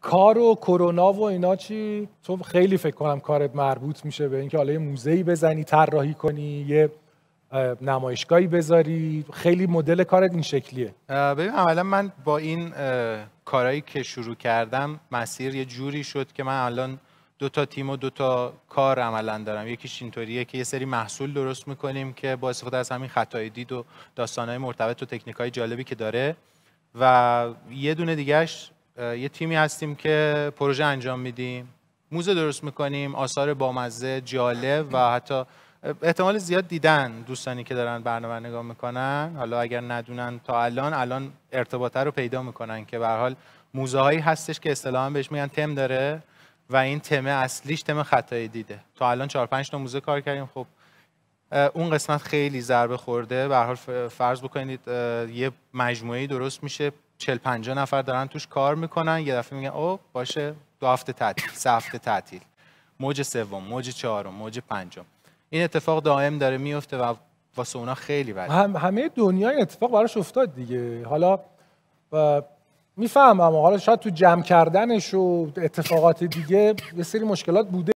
کار و کرونا و اینا چی تو خیلی فکر کنم کار مربوط میشه به اینکه حالا یه موزه بزنی طراحی کنی یه نمایشگاهی بذاری خیلی مدل کارت این شکلیه ببین اولا من با این کارهایی که شروع کردم مسیر یه جوری شد که من الان دو تا تیم و دو تا کار عملا دارم یکیش اینطوریه که یه سری محصول درست میکنیم که با استفاده از همین خطای دید و داستانهای مرتبط و تکنیکای جالبی که داره و یه دونه دیگهش یه تیمی هستیم که پروژه انجام میدیم موزه درست میکنیم آثار بامزه جالب و حتی احتمال زیاد دیدن دوستانی که دارن برنامه نگاه میکنن حالا اگر ندونن تا الان الان ارتباطه رو پیدا میکنن که به حال موزه هایی هستش که اصطلاحا بهش میگن تم داره و این تم اصلیش تم خطای دیده تا الان 4 5 تا موزه کار کردیم خب اون قسمت خیلی ضربه خورده به حال فرض بکنید یه مجموعه درست میشه 40 نفر دارن توش کار میکنن یه دفعه میگن او باشه دو هفته تعطیل سه هفته تعطیل موج سوم موج چهارم موج پنجم این اتفاق دائم داره میفته و واسه اونا خیلی بده هم همه دنیا این اتفاق براش افتاد دیگه حالا میفهمم حالا شاید تو جمع کردنش و اتفاقات دیگه یه سری مشکلات بوده